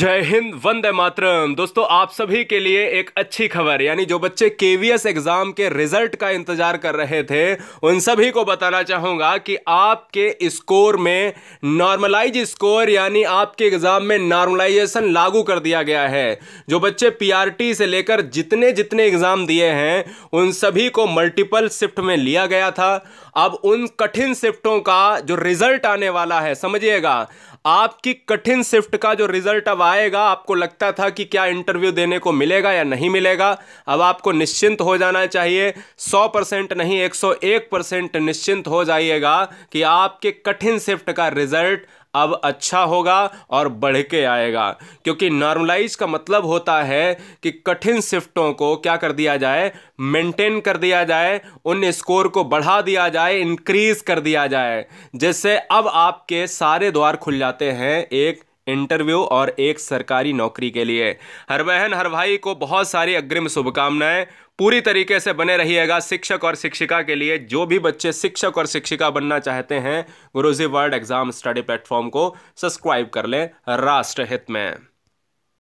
जय हिंद वंदे मातरम दोस्तों आप सभी के लिए एक अच्छी खबर यानी जो बच्चे केवीएस एग्जाम के रिजल्ट का इंतजार कर रहे थे उन सभी को बताना चाहूंगा कि आपके स्कोर में नॉर्मलाइज स्कोर यानी आपके एग्जाम में नॉर्मलाइजेशन लागू कर दिया गया है जो बच्चे पीआरटी से लेकर जितने जितने एग्जाम दिए हैं उन सभी को मल्टीपल शिफ्ट में लिया गया था अब उन कठिन शिफ्टों का जो रिजल्ट आने वाला है समझिएगा आपकी कठिन शिफ्ट का जो रिजल्ट अब आएगा आपको लगता था कि क्या इंटरव्यू देने को मिलेगा या नहीं मिलेगा अब आपको निश्चिंत हो जाना चाहिए 100 परसेंट नहीं 101 परसेंट निश्चिंत हो जाइएगा कि आपके कठिन शिफ्ट का रिजल्ट अब अच्छा होगा और बढ़ के आएगा क्योंकि नॉर्मलाइज का मतलब होता है कि कठिन शिफ्टों को क्या कर दिया जाए मेंटेन कर दिया जाए उन स्कोर को बढ़ा दिया जाए इंक्रीज कर दिया जाए जिससे अब आपके सारे द्वार खुल जाते हैं एक इंटरव्यू और एक सरकारी नौकरी के लिए हर बहन हर भाई को बहुत सारी अग्रिम शुभकामनाएं पूरी तरीके से बने रहिएगा शिक्षक और शिक्षिका के लिए जो भी बच्चे शिक्षक और शिक्षिका बनना चाहते हैं Guruji world exam study platform को सब्सक्राइब कर लें राष्ट्र हित में